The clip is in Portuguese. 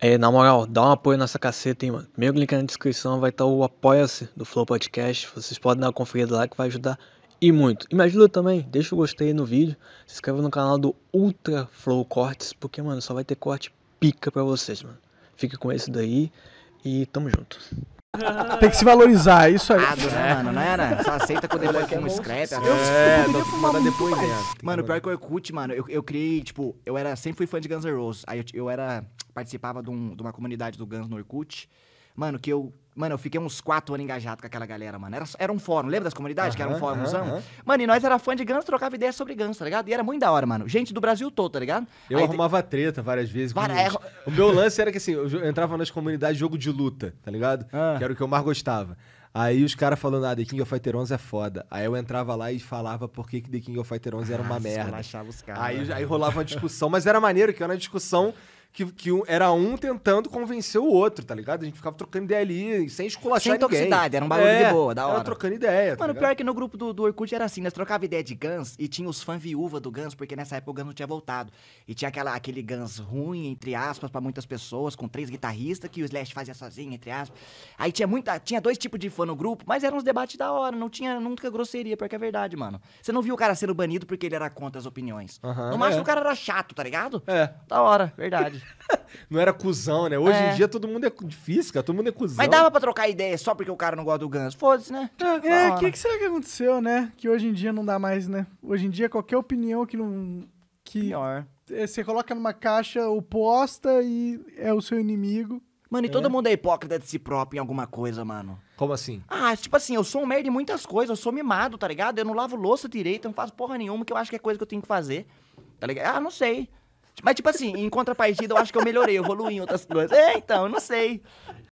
É, na moral, dá um apoio nessa caceta, hein, mano. Primeiro link na descrição vai estar tá o Apoia-se do Flow Podcast. Vocês podem dar uma conferida lá que vai ajudar e muito. E me ajuda também, deixa o gostei no vídeo, se inscreva no canal do Ultra Flow Cortes, porque, mano, só vai ter corte pica pra vocês, mano. Fica com esse daí e tamo junto. Tem que se valorizar, é isso aí. né, mano? Não era? Só aceita quando ele olha como scrap. É, eu né? é, manda depois dentro. Né? Mano, pior que o Orkut, mano, eu, eu criei, tipo, eu era, sempre fui fã de Guns N' Roses. Aí eu, eu era participava de, um, de uma comunidade do Guns no Orkut. Mano, que eu. Mano, eu fiquei uns quatro anos engajado com aquela galera, mano. Era, era um fórum, lembra das comunidades que era um fórumzão? Mano, e nós era fã de Guns, trocava ideias sobre Guns, tá ligado? E era muito da hora, mano. Gente do Brasil todo, tá ligado? Eu Aí, arrumava te... treta várias vezes. É, o meu lance era que assim, eu entrava nas comunidades jogo de luta, tá ligado? Ah. Que era o que eu mais gostava. Aí os caras falando, ah, The King of Fighter 11 é foda. Aí eu entrava lá e falava por que The King of Fighter 11 era uma ah, merda. Os aí, aí rolava uma discussão, mas era maneiro que era uma discussão que, que um, era um tentando convencer o outro, tá ligado? A gente ficava trocando ideia ali, sem esculachar sem ninguém. Sem toxicidade, era um bagulho é, de boa, da hora. Era trocando ideia. Tá mano, tá pior que no grupo do, do Orkut era assim, nós trocava ideia de Guns e tinha os fãs viúva do Guns, porque nessa época o Guns não tinha voltado. E tinha aquela, aquele Guns ruim, entre aspas, para muitas pessoas, com três guitarristas que o Slash fazia sozinho, entre aspas. Aí tinha muita, tinha dois tipos de fã no grupo, mas eram uns debates da hora, não tinha nunca grosseria, porque é verdade, mano. Você não viu o cara sendo banido porque ele era contra as opiniões. Uhum, no máximo é. o cara era chato, tá ligado? É. Da hora, verdade. não era cuzão, né? Hoje é. em dia todo mundo é difícil, cara. Todo mundo é cuzão. Mas dava pra trocar ideia só porque o cara não gosta do ganso Foda-se, né? É, o é, que, que será que aconteceu, né? Que hoje em dia não dá mais, né? Hoje em dia qualquer opinião que não... Que Pior. É, você coloca numa caixa oposta e é o seu inimigo. Mano, e é. todo mundo é hipócrita de si próprio em alguma coisa, mano. Como assim? Ah, tipo assim, eu sou um merda em muitas coisas, eu sou mimado, tá ligado? Eu não lavo louça direito, eu não faço porra nenhuma que eu acho que é coisa que eu tenho que fazer. Tá ligado? Ah, não sei. Mas, tipo assim, em contrapartida, eu acho que eu melhorei, eu evoluí em outras coisas. É, então, não sei.